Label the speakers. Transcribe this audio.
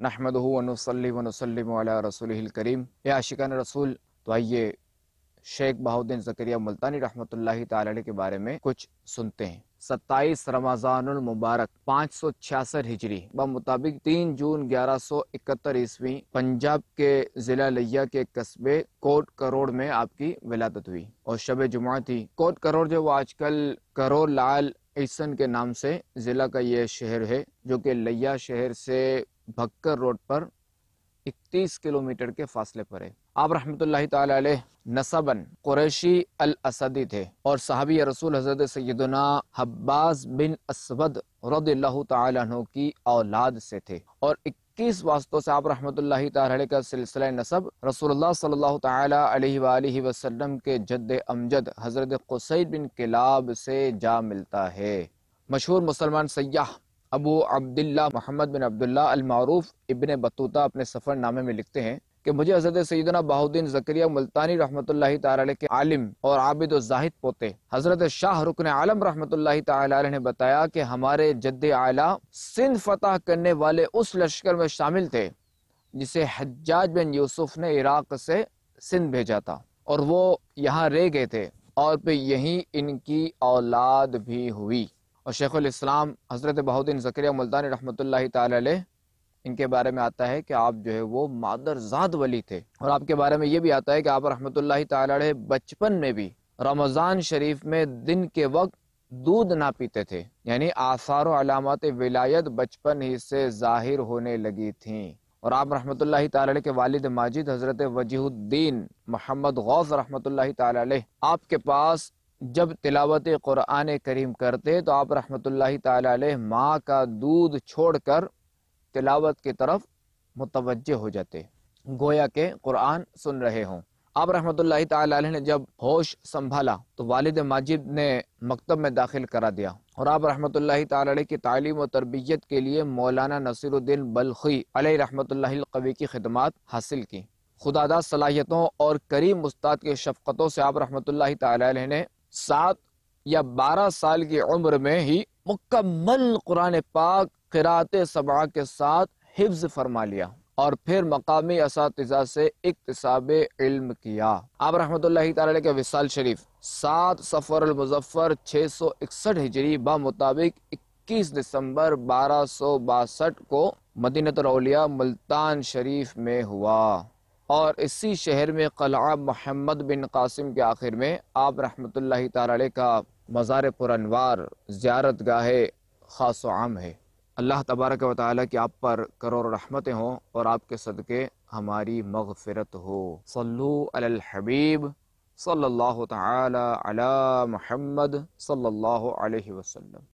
Speaker 1: علی رسول تو آئیے شیخ زکریہ ملتانی رحمۃ اللہ تعالی کے بارے میں کچھ سنتے ہیں ستائیس رمضان المبارک پانچ سو بمطابق تین جون گیارہ سو اکہتر عیسوی پنجاب کے ضلع لیا کے قصبے کوٹ کروڑ میں آپ کی ولادت ہوئی اور شب جمعہ تھی کوٹ کروڑ وہ آج کل کروڑ لال عیسن کے نام سے ضلع کا یہ شہر ہے جو کہ لیا شہر سے بھکر روڈ پر اکتیس کلومیٹر کے فاصلے پر ہے آپ رحمت اللہ تعالی علیہ نصبن قریشی الاسدی تھے اور صحابی رسول حضرت سیدنا حباز بن اسود رضی اللہ تعالی عنہ کی اولاد سے تھے اور اکیس واسطوں سے آپ رحمت اللہ تعالی علیہ کا سلسلہ نصب رسول اللہ صلی اللہ تعالی علیہ وآلہ وسلم کے جد امجد حضرت قسید بن کلاب سے جا ملتا ہے مشہور مسلمان سیاح ابو عبداللہ محمد بن عبداللہ المعروف ابن بطوطہ اپنے سفر نامے میں لکھتے ہیں کہ مجھے حضرت سیدنا بہودین زکریہ ملتانی رحمت اللہ تعالی کے عالم اور عابد و زاہد پوتے حضرت شاہ رکن عالم رحمت اللہ تعالی علیہ نے بتایا کہ ہمارے جد اعلیٰ سندھ فتح کرنے والے اس لشکر میں شامل تھے جسے حجاج بن یوسف نے عراق سے سندھ بھیجا تھا اور وہ یہاں رہ گئے تھے اور پھر یہیں ان کی اولاد بھی ہوئی اور شیخ الاسلام حضرت بہودین ذکریہ ملتان رحمۃ اللہ تعالی علیہ ان کے بارے میں آتا ہے کہ آپ جو ہے وہ مادر زاد ولی تھے اور آپ کے بارے میں یہ بھی آتا ہے کہ آپ رحمۃ اللہ تعالی علیہ بچپن میں بھی رمضان شریف میں دن کے وقت دودھ نہ پیتے تھے یعنی آثار و علامات ولایت بچپن ہی سے ظاہر ہونے لگی تھیں اور آپ رحمۃ اللہ تعالی علیہ کے والد ماجد حضرت وجیہ الدین محمد غوث رحمۃ اللہ تعالی علیہ آپ کے پاس جب تلاوت قرآن کریم کرتے تو آپ رحمۃ اللہ تعالیٰ ماں کا دودھ چھوڑ کر تلاوت کے طرف متوجہ ہو جاتے گویا کہ قرآن سن رہے ہوں آپ رحمۃ اللہ تعالیٰ نے جب ہوش سنبھالا تو والد ماجد نے مکتب میں داخل کرا دیا اور آپ رحمۃ اللہ تعالیٰ کی تعلیم و تربیت کے لیے مولانا نصیر الدین بلخی علیہ رحمۃ اللہ القوی کی خدمات حاصل کی خدا داد صلاحیتوں اور کریم استاد کے شفقتوں سے آپ رحمۃ اللہ تعالیٰ علیہ نے سات یا بارہ سال کی عمر میں ہی مکمل قرآن پاک قرآت کے ساتھ حفظ فرما لیا اور پھر مقامی اساتذہ سے اقتصاب علم کیا آپ رحمۃ اللہ تعالی کے وصال شریف سات سفر المظفر چھ سو اکسٹھ ہجری اکیس دسمبر بارہ سو باسٹھ کو مدینہ رولیا ملتان شریف میں ہوا اور اسی شہر میں قلعہ محمد بن قاسم کے آخر میں آپ رحمۃ اللہ تعالی کا مزار پرانوار زیارت گاہ خاص و عام ہے اللہ تبارک و تعالیٰ کی آپ پر کروڑ رحمتیں ہوں اور آپ کے صدقے ہماری مغفرت ہو صلو علی الحبیب اللہ تعالی علی محمد صلی اللہ علیہ وسلم